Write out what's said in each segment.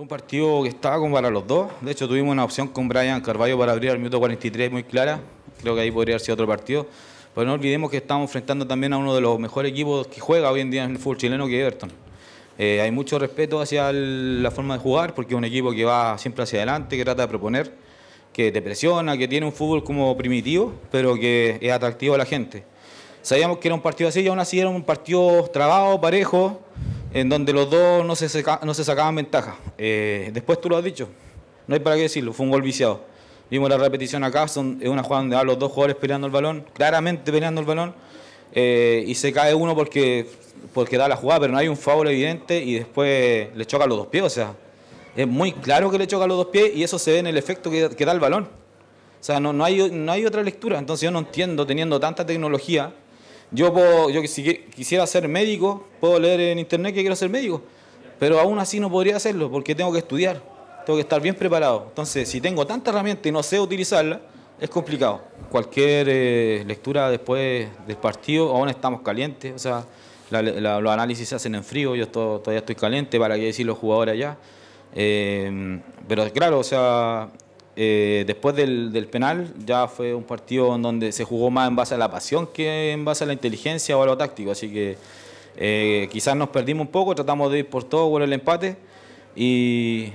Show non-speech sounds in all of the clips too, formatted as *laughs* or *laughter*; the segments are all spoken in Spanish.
un partido que estaba como para los dos. De hecho, tuvimos una opción con Brian Carballo para abrir al minuto 43 muy clara. Creo que ahí podría haber otro partido. Pero no olvidemos que estamos enfrentando también a uno de los mejores equipos que juega hoy en día en el fútbol chileno, que es Everton. Eh, hay mucho respeto hacia la forma de jugar, porque es un equipo que va siempre hacia adelante, que trata de proponer, que te presiona, que tiene un fútbol como primitivo, pero que es atractivo a la gente. Sabíamos que era un partido así y aún así era un partido trabado, parejo, en donde los dos no se, no se sacaban ventaja. Eh, después tú lo has dicho, no hay para qué decirlo, fue un gol viciado. Vimos la repetición acá, son, es una jugada donde van los dos jugadores peleando el balón, claramente peleando el balón, eh, y se cae uno porque, porque da la jugada, pero no hay un foul evidente y después le choca los dos pies, o sea, es muy claro que le choca los dos pies y eso se ve en el efecto que, da el balón. O sea, no hay otra lectura, entonces yo no entiendo, teniendo tanta tecnología, yo, puedo, yo si quisiera ser médico, puedo leer en internet que quiero ser médico, pero aún así no podría hacerlo porque tengo que estudiar, tengo que estar bien preparado. Entonces, si tengo tanta herramienta y no sé utilizarla, es complicado. Cualquier eh, lectura después del partido, aún estamos calientes, o sea, los análisis se hacen en frío, yo todavía estoy caliente, para qué decir los jugadores allá. Eh, pero claro, o sea, eh, después del, penal ya fue un partido en donde se jugó más en base a la pasión que en base a la inteligencia o a lo táctico, así que eh, quizás nos perdimos un poco, tratamos de ir por todo con el empate y,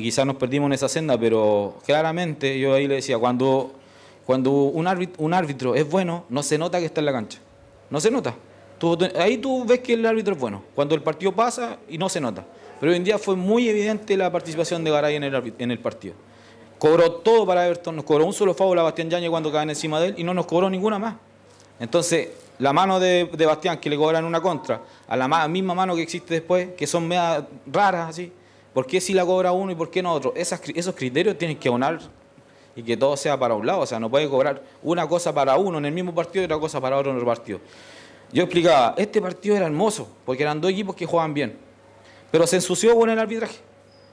quizás nos perdimos en esa senda, pero claramente yo ahí le decía, cuando, cuando un, árbitro, es bueno, no se nota que está en la cancha, no se nota. ahí tú ves que el árbitro es bueno, cuando el partido pasa y no se nota. Pero hoy en día fue muy evidente la participación de Garay en el partido. Cobró todo para Everton, nos cobró un solo fábula, a Bastián Yañez cuando caen encima de él y no nos cobró ninguna más. Entonces, la mano de, Bastián que le cobran una contra, a la misma mano que existe después, que son media raras así, ¿por qué si la cobra uno y por qué no otro? esos criterios tienen que unar y que todo sea para un lado, o sea, no puede cobrar una cosa para uno en el mismo partido y otra cosa para otro en el partido. Yo explicaba, este partido era hermoso, porque eran dos equipos que jugaban bien, pero se ensució con el arbitraje.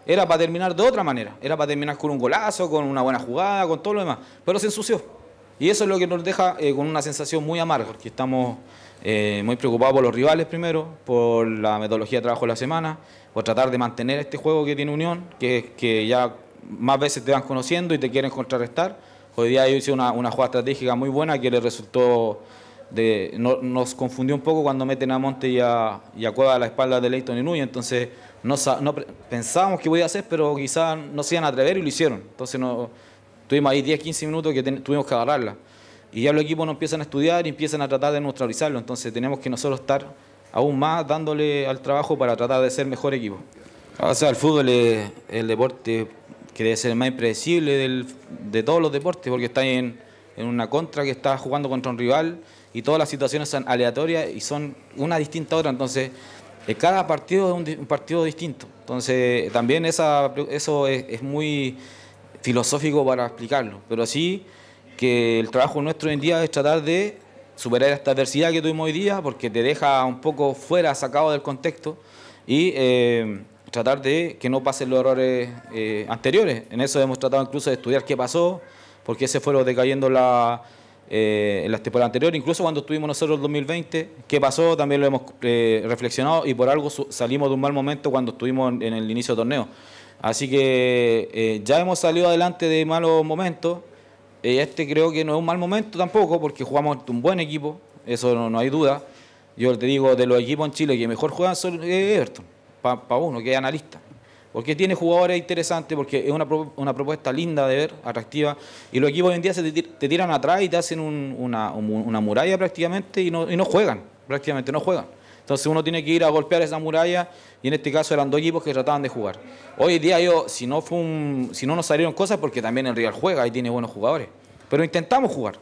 Era para terminar de otra manera, era para terminar con un golazo, con una buena jugada, con todo lo demás, pero se ensució. Y eso es lo que nos deja eh, con una sensación muy amarga, porque estamos eh, muy preocupados por los rivales primero, por la metodología de trabajo de la semana, por tratar de mantener este juego que tiene Unión, que, que ya más veces te van conociendo y te quieren contrarrestar. Hoy día yo hice una, una jugada estratégica muy buena que le resultó nos confundió un poco cuando meten a Monte y a, y a la espalda de Leighton y Núñez, entonces no, no pensábamos que a hacer, pero quizás no se iban a atrever y lo hicieron. Entonces no, tuvimos ahí 10, 15 minutos que tuvimos que agarrarla. Y ya los equipos nos empiezan a estudiar y empiezan a tratar de neutralizarlo, entonces tenemos que nosotros estar aún más dándole al trabajo para tratar de ser mejor equipo. O sea, el fútbol es el deporte que debe ser el más impredecible de todos los deportes, porque está en, en una contra que está jugando contra un rival y todas las situaciones son aleatorias y son una distinta a otra. Entonces, eh, cada partido es un, partido distinto. Entonces, también eso es, muy filosófico para explicarlo, pero sí que el trabajo nuestro hoy en día es tratar de superar esta adversidad que tuvimos hoy día, porque te deja un poco fuera, sacado del contexto, y eh, tratar de que no pasen los errores eh, anteriores. En eso hemos tratado incluso de estudiar qué pasó, por qué se fueron decayendo la eh, en las temporadas anteriores, incluso cuando estuvimos nosotros en 2020, qué pasó, también lo hemos eh, reflexionado y por algo salimos de un mal momento cuando estuvimos en, el inicio del torneo. Así que eh, ya hemos salido adelante de malos momentos, este creo que no es un mal momento tampoco porque jugamos un buen equipo, eso no, hay duda. Yo te digo, de los equipos en Chile que mejor juegan son Everton, para uno que es analista. Porque tiene jugadores interesantes, porque es una, una propuesta linda de ver, atractiva. Y los equipos hoy en día se te, tiran atrás y te hacen una, una, muralla prácticamente y no, y no juegan, prácticamente no juegan. Entonces uno tiene que ir a golpear esa muralla y en este caso eran dos equipos que trataban de jugar. Hoy en día yo, si no, fue un, si no nos salieron cosas, porque también el Real juega y tiene buenos jugadores. Pero intentamos jugar.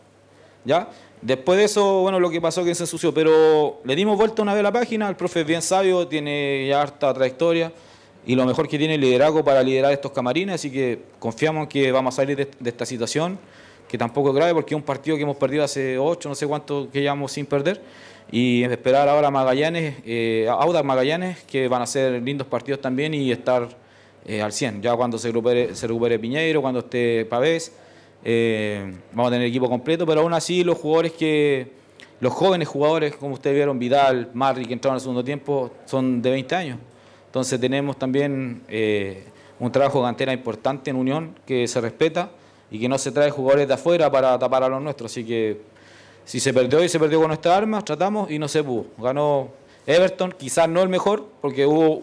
¿ya? Después de eso, bueno, lo que pasó que se ensució, pero le dimos vuelta una vez a la página, el profe es bien sabio, tiene ya harta trayectoria y lo mejor que tiene el liderazgo para liderar estos camarines, así que confiamos en que vamos a salir de, esta situación, que tampoco es grave porque es un partido que hemos perdido hace ocho, no sé cuánto que llevamos sin perder, y esperar ahora a Magallanes, eh, Magallanes, que van a ser lindos partidos también y estar eh, al 100, ya cuando se recupere, se recupere Piñeiro, cuando esté Pavés, eh, vamos a tener equipo completo, pero aún así los jugadores que, los jóvenes jugadores, como ustedes vieron, Vidal, Marri, que entraron al segundo tiempo, son de 20 años. Entonces tenemos también eh, un trabajo de cantera importante en Unión que se respeta y que no se trae jugadores de afuera para tapar a los nuestros. Así que si se perdió y se perdió con nuestra arma, tratamos y no se pudo. Ganó Everton, quizás no el mejor, porque hubo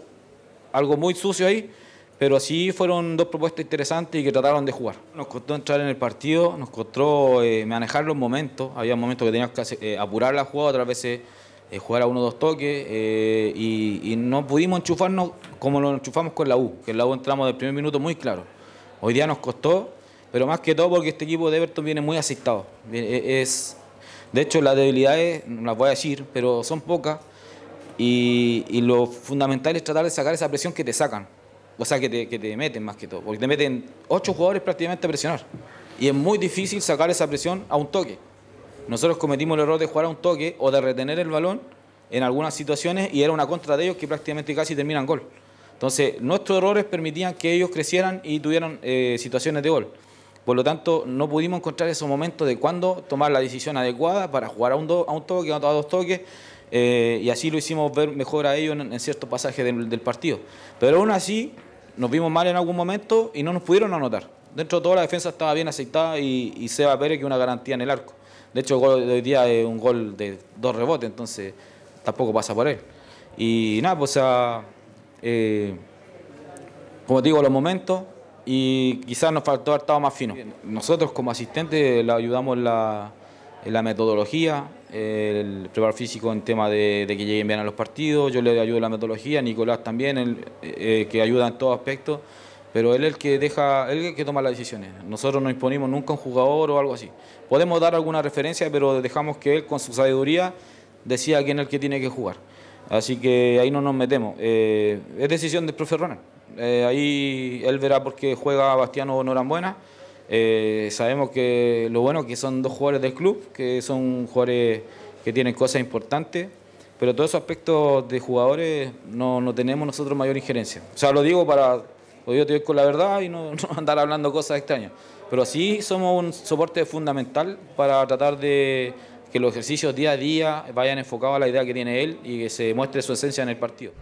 algo muy sucio ahí, pero sí fueron dos propuestas interesantes y que trataron de jugar. Nos costó entrar en el partido, nos costó eh, manejar los momentos, había momentos que teníamos que eh, apurar la jugada, otras veces eh, jugar a uno o dos toques eh, y, no pudimos enchufarnos como lo enchufamos con la U, que en la U entramos del primer minuto muy claro. Hoy día nos costó, pero más que todo porque este equipo de Everton viene muy asistado. E, es, de hecho, las debilidades, las voy a decir, pero son pocas y, lo fundamental es tratar de sacar esa presión que te sacan, o sea, que te, que te meten más que todo, porque te meten ocho jugadores prácticamente a presionar y es muy difícil sacar esa presión a un toque. Nosotros cometimos el error de jugar a un toque o de retener el balón en algunas situaciones y era una contra de ellos que prácticamente casi terminan gol. Entonces, nuestros errores permitían que ellos crecieran y tuvieran eh, situaciones de gol. Por lo tanto, no pudimos encontrar esos momentos de cuándo tomar la decisión adecuada para jugar a un, toque a un toque, a dos toques, eh, y así lo hicimos ver mejor a ellos en, ciertos pasajes del, partido. Pero aún así, nos vimos mal en algún momento y no nos pudieron anotar. Dentro de toda la defensa estaba bien aceptada y, y Seba Pérez, que una garantía en el arco. De hecho, el gol de hoy día es un gol de dos rebotes, entonces tampoco pasa por él. Y nada, pues, eh, como te digo, los momentos y quizás nos faltó haber estado más fino. Nosotros como asistentes le ayudamos en la, metodología, el preparo físico en tema de, que lleguen bien a los partidos, yo le ayudo en la metodología, Nicolás también, eh, que ayuda en todo aspecto pero él es el que deja, el que toma las decisiones. Nosotros no imponimos nunca un jugador o algo así. Podemos dar alguna referencia, pero dejamos que él con su sabiduría decida quién es el que tiene que jugar. Así que ahí no nos metemos. Eh, es decisión del profe Ronald. Eh, ahí él verá por qué juega Bastiano Norambuena. Eh, sabemos que lo bueno que son dos jugadores del club, que son jugadores que tienen cosas importantes, pero todos esos aspectos de jugadores no, no tenemos nosotros mayor injerencia. O sea, lo digo para pues yo te con la verdad y no, *laughs* no, andar hablando cosas extrañas. Pero sí somos un soporte fundamental para tratar de que los ejercicios día a día vayan enfocados a la idea que tiene él y que se muestre su esencia en el partido.